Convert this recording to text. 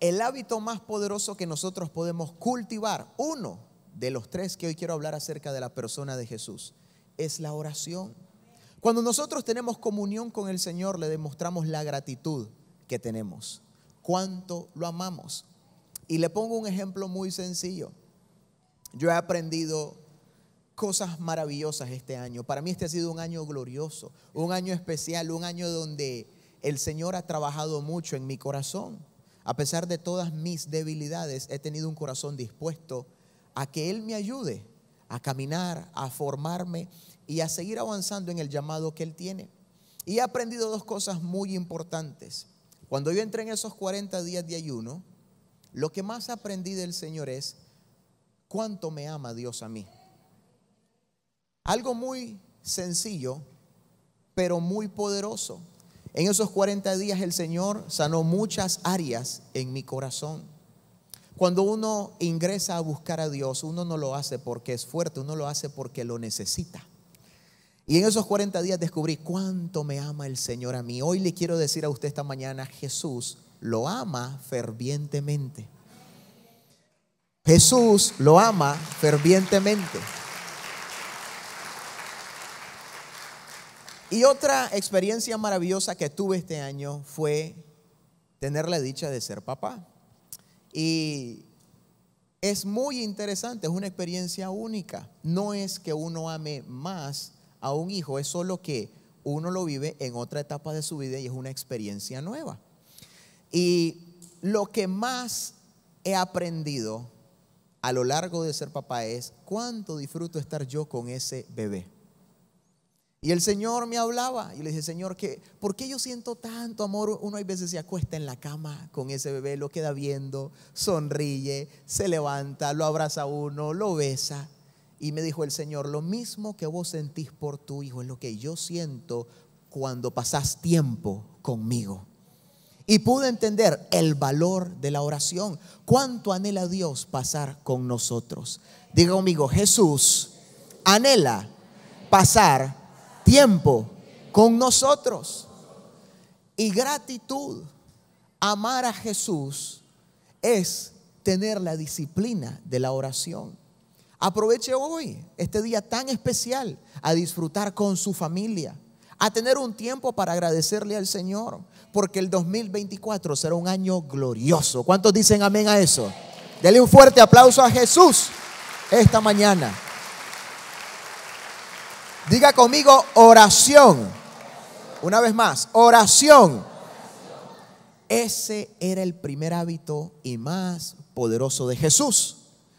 el hábito más poderoso que nosotros podemos cultivar, uno de los tres que hoy quiero hablar acerca de la persona de Jesús, es la oración. Cuando nosotros tenemos comunión con el Señor, le demostramos la gratitud que tenemos, cuánto lo amamos. Y le pongo un ejemplo muy sencillo. Yo he aprendido cosas maravillosas este año. Para mí este ha sido un año glorioso, un año especial, un año donde el Señor ha trabajado mucho en mi corazón. A pesar de todas mis debilidades, he tenido un corazón dispuesto a que Él me ayude a caminar, a formarme y a seguir avanzando en el llamado que Él tiene. Y he aprendido dos cosas muy importantes. Cuando yo entré en esos 40 días de ayuno, lo que más aprendí del Señor es cuánto me ama Dios a mí. Algo muy sencillo, pero muy poderoso. En esos 40 días el Señor sanó muchas áreas en mi corazón. Cuando uno ingresa a buscar a Dios, uno no lo hace porque es fuerte, uno lo hace porque lo necesita. Y en esos 40 días descubrí cuánto me ama el Señor a mí. Hoy le quiero decir a usted esta mañana, Jesús lo ama fervientemente. Jesús lo ama fervientemente. Y otra experiencia maravillosa que tuve este año fue tener la dicha de ser papá. Y es muy interesante, es una experiencia única. No es que uno ame más a un hijo, es solo que uno lo vive en otra etapa de su vida y es una experiencia nueva. Y lo que más he aprendido a lo largo de ser papá es cuánto disfruto estar yo con ese bebé. Y el Señor me hablaba y le dije, Señor, ¿por qué yo siento tanto amor? Uno hay veces se acuesta en la cama con ese bebé, lo queda viendo, sonríe, se levanta, lo abraza uno, lo besa. Y me dijo el Señor, lo mismo que vos sentís por tu hijo es lo que yo siento cuando pasás tiempo conmigo. Y pude entender el valor de la oración, cuánto anhela Dios pasar con nosotros. Diga conmigo, Jesús anhela pasar tiempo con nosotros. Y gratitud, amar a Jesús, es tener la disciplina de la oración. Aproveche hoy, este día tan especial, a disfrutar con su familia, a tener un tiempo para agradecerle al Señor, porque el 2024 será un año glorioso. ¿Cuántos dicen amén a eso? Dele un fuerte aplauso a Jesús esta mañana. Diga conmigo oración. Una vez más, oración. Ese era el primer hábito y más poderoso de Jesús.